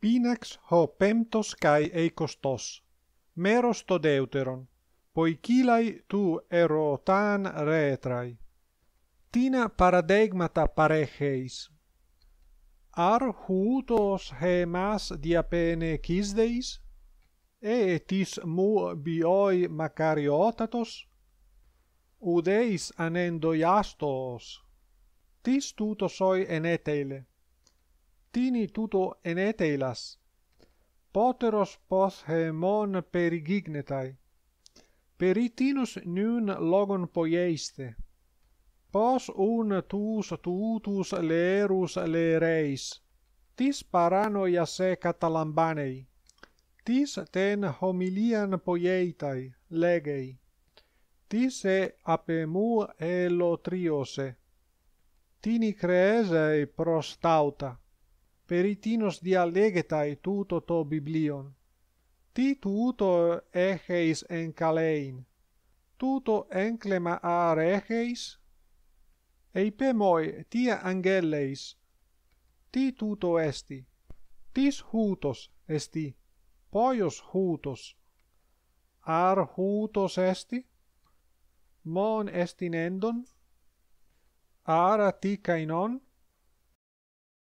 Pinax h pentos kai kostos meros to deuteron poikilai tu erotan retrai tina paradigma taparegeis ar houtos hemas diapene kidsdeis e etis mu bioi makariotatos Udeis anendoi astos tis toutos oi eneteile Tini tuto eneteilas, poteros pos hemon perigignetai, peritinus nun logon poieiste. Pos un tus tutus leerus leereis, tis ia se catalambanei, tis ten homilian poieitai legei, tis se ape mu elotriose, tini creesei prostauta peritinos dialegetai tuto to biblion. Ti tuto egeis en calein? Tuto enclema aregeis? Eipemoi, tia angelleis. Ti tuto esti? Tis jutos esti? Poios jutos? Ar jutos esti? Mon estin endon? Ara ticainon?